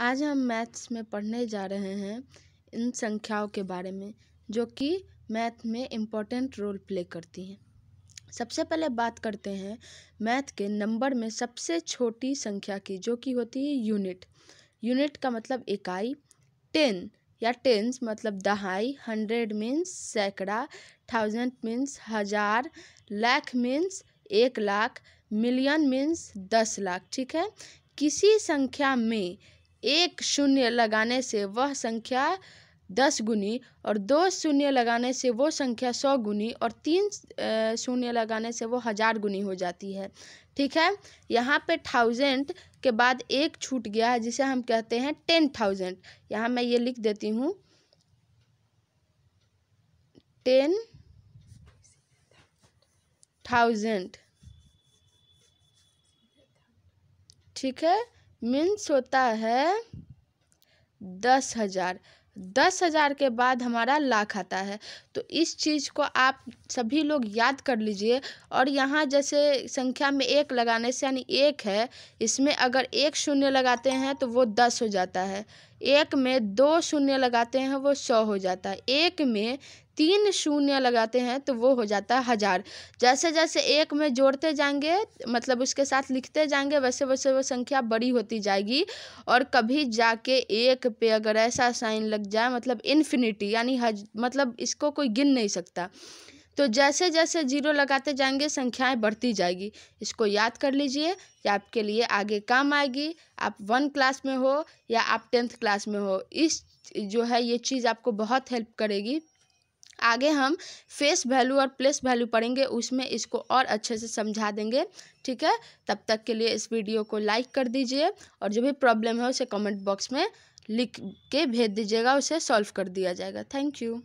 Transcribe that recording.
आज हम मैथ्स में पढ़ने जा रहे हैं इन संख्याओं के बारे में जो कि मैथ में इम्पोर्टेंट रोल प्ले करती हैं सबसे पहले बात करते हैं मैथ के नंबर में सबसे छोटी संख्या की जो कि होती है यूनिट यूनिट का मतलब इकाई टेन या टेंस मतलब दहाई हंड्रेड मीन्स सैकड़ा थाउजेंड मीन्स हज़ार लाख मीन्स एक लाख मिलियन मीन्स दस लाख ठीक है किसी संख्या में एक शून्य लगाने से वह संख्या दस गुनी और दो शून्य लगाने से वो संख्या सौ गुनी और तीन शून्य लगाने से वो हज़ार गुनी हो जाती है ठीक है यहाँ पे थाउजेंड के बाद एक छूट गया है जिसे हम कहते हैं टेन थाउजेंड यहाँ मैं ये लिख देती हूँ टेन थाउजेंड ठीक है मीन्स होता है दस हज़ार दस हज़ार के बाद हमारा लाख आता है तो इस चीज़ को आप सभी लोग याद कर लीजिए और यहाँ जैसे संख्या में एक लगाने से यानी एक है इसमें अगर एक शून्य लगाते हैं तो वो दस हो जाता है एक में दो शून्य लगाते हैं वो सौ हो जाता है एक में तीन शून्य लगाते हैं तो वो हो जाता है हज़ार जैसे जैसे एक में जोड़ते जाएंगे मतलब उसके साथ लिखते जाएंगे वैसे वैसे वो संख्या बड़ी होती जाएगी और कभी जाके एक पे अगर ऐसा साइन लग जाए मतलब इन्फिनिटी यानी हज मतलब इसको कोई गिन नहीं सकता तो जैसे जैसे जीरो लगाते जाएंगे संख्याएं बढ़ती जाएगी इसको याद कर लीजिए या आपके लिए आगे काम आएगी आप वन क्लास में हो या आप टेंथ क्लास में हो इस जो है ये चीज़ आपको बहुत हेल्प करेगी आगे हम फेस वैल्यू और प्लेस वैल्यू पढ़ेंगे उसमें इसको और अच्छे से समझा देंगे ठीक है तब तक के लिए इस वीडियो को लाइक कर दीजिए और जो भी प्रॉब्लम है उसे कमेंट बॉक्स में लिख के भेज दीजिएगा उसे सॉल्व कर दिया जाएगा थैंक यू